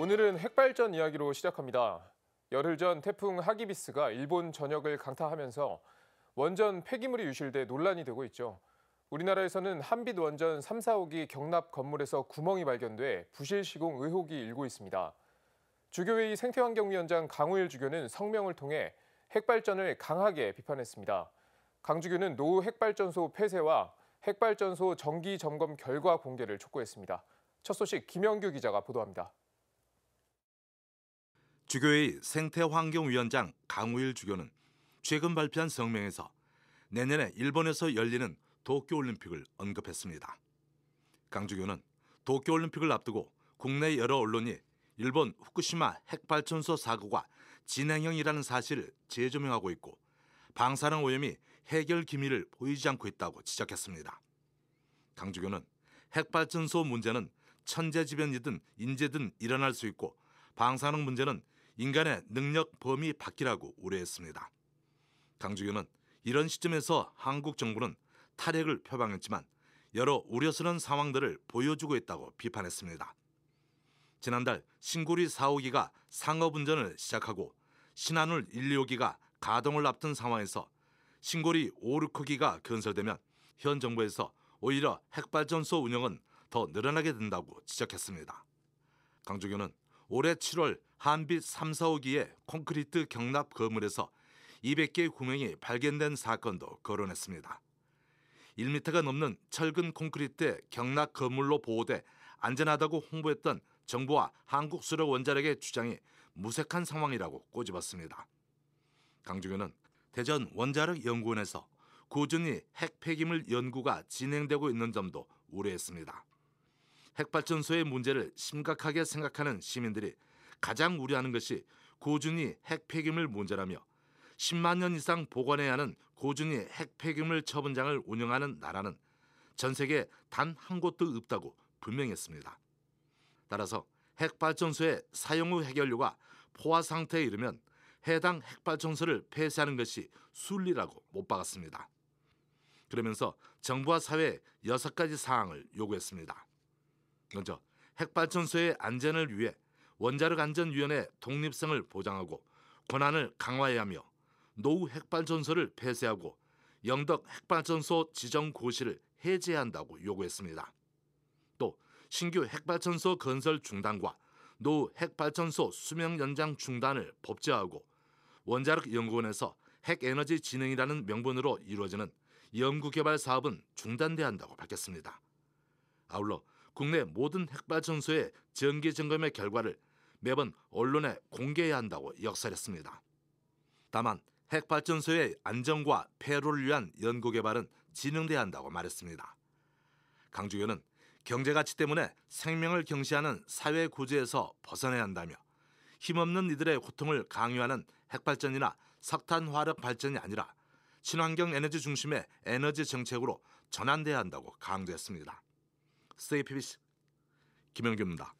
오늘은 핵발전 이야기로 시작합니다. 열흘 전 태풍 하기비스가 일본 전역을 강타하면서 원전 폐기물이 유실돼 논란이 되고 있죠. 우리나라에서는 한빛 원전 3, 4호기 경납 건물에서 구멍이 발견돼 부실 시공 의혹이 일고 있습니다. 주교회의 생태환경위원장 강우일 주교는 성명을 통해 핵발전을 강하게 비판했습니다. 강 주교는 노후 핵발전소 폐쇄와 핵발전소 정기 점검 결과 공개를 촉구했습니다. 첫 소식 김영규 기자가 보도합니다. 주교의 생태환경위원장 강우일 주교는 최근 발표한 성명에서 내년에 일본에서 열리는 도쿄올림픽을 언급했습니다. 강 주교는 도쿄올림픽을 앞두고 국내 여러 언론이 일본 후쿠시마 핵발전소 사고가 진행형이라는 사실을 재조명하고 있고 방사능 오염이 해결 기미를 보이지 않고 있다고 지적했습니다. 강 주교는 핵발전소 문제는 천재지변이든 인재든 일어날 수 있고 방사능 문제는 인간의 능력 범위 밖이라고 우려했습니다. 강주교는 이런 시점에서 한국 정부는 탈핵을 표방했지만 여러 우려스러운 상황들을 보여주고 있다고 비판했습니다. 지난달 신구리 4호기가 상업운전을 시작하고 신한울 1, 2호기가 가동을 앞둔 상황에서 신고리 5, 6호기가 건설되면 현 정부에서 오히려 핵발전소 운영은 더 늘어나게 된다고 지적했습니다. 강조교는 올해 7월 한빛 3, 4, 5기의 콘크리트 경납 건물에서 200개 의 구멍이 발견된 사건도 거론했습니다. 1 m 가 넘는 철근 콘크리트의 경락 건물로 보호돼 안전하다고 홍보했던 정부와 한국 수력 원자력의 주장이 무색한 상황이라고 꼬집었습니다. 강주현은 대전 원자력연구원에서 꾸준히 핵 폐기물 연구가 진행되고 있는 점도 우려했습니다. 핵발전소의 문제를 심각하게 생각하는 시민들이 가장 우려하는 것이 고준이 핵 폐기물 문제라며 10만 년 이상 보관해야 하는 고준이 핵 폐기물 처분장을 운영하는 나라는 전 세계 단 한 곳도 없다고 분명했습니다. 따라서 핵발전소의 사용 후 해결료가 포화 상태에 이르면 해당 핵발전소를 폐쇄하는 것이 순리라고 못 박았습니다. 그러면서 정부와 사회 여섯 가지 사항을 요구했습니다. 먼저 핵발전소의 안전을 위해 원자력 안전위원회 독립성을 보장하고 권한을 강화해야 하며 노후 핵발전소를 폐쇄하고 영덕 핵발전소 지정 고시를 해제해야 한다고 요구했습니다. 또 신규 핵발전소 건설 중단과 노후 핵발전소 수명 연장 중단을 법제화하고 원자력 연구원에서 핵에너지 진흥이라는 명분으로 이루어지는 연구개발 사업은 중단돼야 한다고 밝혔습니다. 아울러 국내 모든 핵발전소의 정기 점검의 결과를 매번 언론에 공개해야 한다고 역설했습니다. 다만 핵발전소의 안전과 폐로를 위한 연구개발은 진행돼야 한다고 말했습니다. 강 주교는 경제 가치 때문에 생명을 경시하는 사회 구조에서 벗어나야 한다며 힘없는 이들의 고통을 강요하는 핵발전이나 석탄 화력 발전이 아니라 친환경 에너지 중심의 에너지 정책으로 전환돼야 한다고 강조했습니다. 세이피비 김영규입니다.